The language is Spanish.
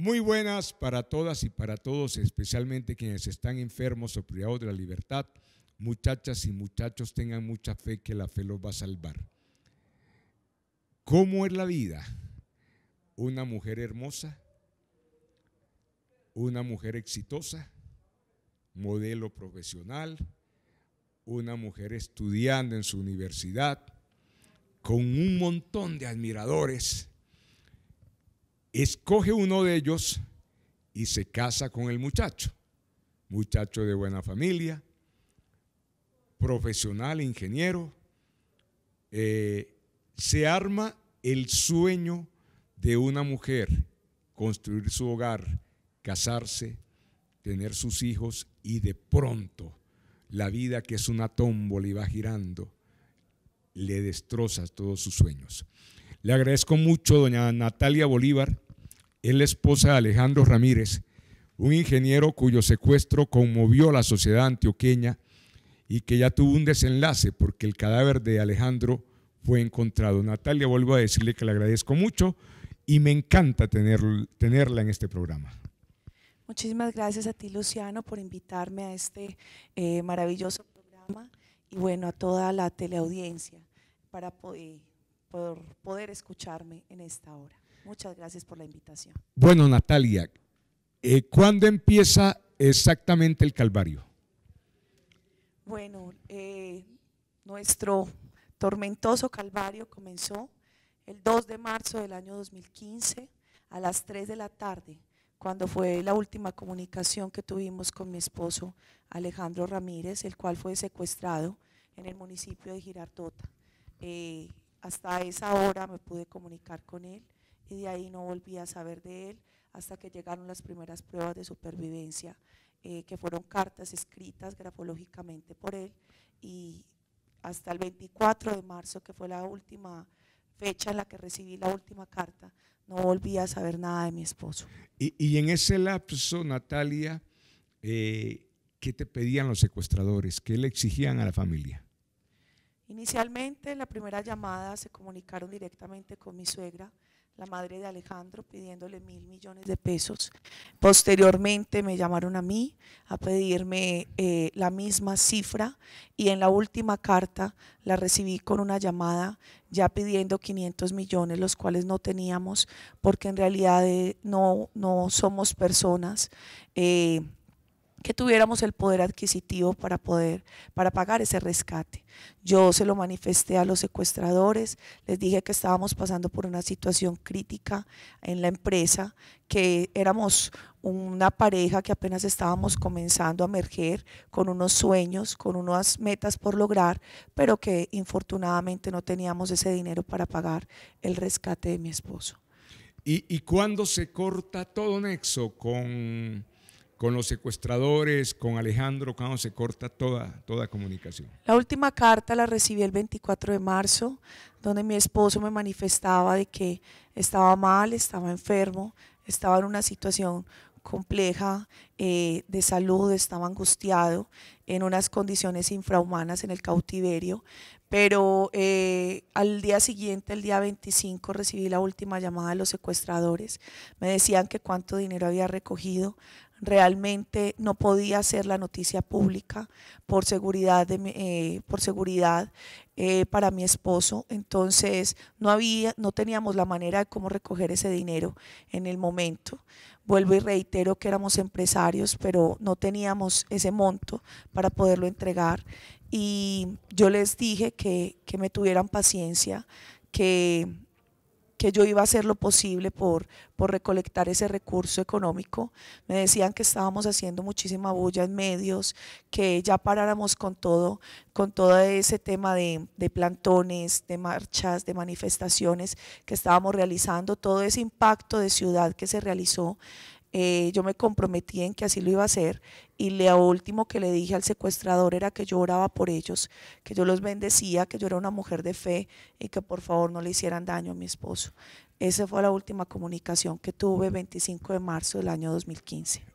Muy buenas para todas y para todos, especialmente quienes están enfermos o privados de la libertad. Muchachas y muchachos, tengan mucha fe que la fe los va a salvar. ¿Cómo es la vida? Una mujer hermosa, una mujer exitosa, modelo profesional, una mujer estudiando en su universidad, con un montón de admiradores escoge uno de ellos y se casa con el muchacho. Muchacho de buena familia, profesional, ingeniero. Eh, se arma el sueño de una mujer, construir su hogar, casarse, tener sus hijos y de pronto la vida que es una tómbola y va girando, le destroza todos sus sueños. Le agradezco mucho a doña Natalia Bolívar, es la esposa de Alejandro Ramírez, un ingeniero cuyo secuestro conmovió a la sociedad antioqueña y que ya tuvo un desenlace porque el cadáver de Alejandro fue encontrado. Natalia, vuelvo a decirle que le agradezco mucho y me encanta tenerla en este programa. Muchísimas gracias a ti, Luciano, por invitarme a este eh, maravilloso programa y bueno, a toda la teleaudiencia para poder por poder escucharme en esta hora. Muchas gracias por la invitación. Bueno, Natalia, eh, ¿cuándo empieza exactamente el Calvario? Bueno, eh, nuestro tormentoso Calvario comenzó el 2 de marzo del año 2015 a las 3 de la tarde, cuando fue la última comunicación que tuvimos con mi esposo Alejandro Ramírez, el cual fue secuestrado en el municipio de Girardota. Eh, hasta esa hora me pude comunicar con él y de ahí no volví a saber de él hasta que llegaron las primeras pruebas de supervivencia, eh, que fueron cartas escritas grafológicamente por él y hasta el 24 de marzo, que fue la última fecha en la que recibí la última carta, no volví a saber nada de mi esposo. Y, en ese lapso, Natalia, eh, ¿qué te pedían los secuestradores? ¿Qué le exigían a la familia? Inicialmente, en la primera llamada se comunicaron directamente con mi suegra, la madre de Alejandro, pidiéndole mil millones de pesos. Posteriormente me llamaron a mí a pedirme eh, la misma cifra y en la última carta la recibí con una llamada ya pidiendo 500 millones, los cuales no teníamos porque en realidad eh, no, no somos personas. Eh, que tuviéramos el poder adquisitivo para poder para pagar ese rescate. Yo se lo manifesté a los secuestradores, les dije que estábamos pasando por una situación crítica en la empresa, que éramos una pareja que apenas estábamos comenzando a emerger con unos sueños, con unas metas por lograr, pero que infortunadamente no teníamos ese dinero para pagar el rescate de mi esposo. ¿Y, y cuándo se corta todo nexo con con los secuestradores, con Alejandro cuando se corta toda, toda comunicación. La última carta la recibí el 24 de marzo, donde mi esposo me manifestaba de que estaba mal, estaba enfermo, estaba en una situación compleja eh, de salud, estaba angustiado, en unas condiciones infrahumanas en el cautiverio, pero eh, al día siguiente, el día 25, recibí la última llamada de los secuestradores. Me decían que cuánto dinero había recogido realmente no podía hacer la noticia pública por seguridad, de, eh, por seguridad eh, para mi esposo, entonces no, había, no teníamos la manera de cómo recoger ese dinero en el momento. Vuelvo y reitero que éramos empresarios, pero no teníamos ese monto para poderlo entregar. Y yo les dije que, que me tuvieran paciencia, que que yo iba a hacer lo posible por, por recolectar ese recurso económico. Me decían que estábamos haciendo muchísima bulla en medios, que ya paráramos con todo, con todo ese tema de, de plantones, de marchas, de manifestaciones que estábamos realizando, todo ese impacto de ciudad que se realizó eh, yo me comprometí en que así lo iba a hacer y lo último que le dije al secuestrador era que yo oraba por ellos, que yo los bendecía, que yo era una mujer de fe y que por favor no le hicieran daño a mi esposo. Esa fue la última comunicación que tuve 25 de marzo del año 2015.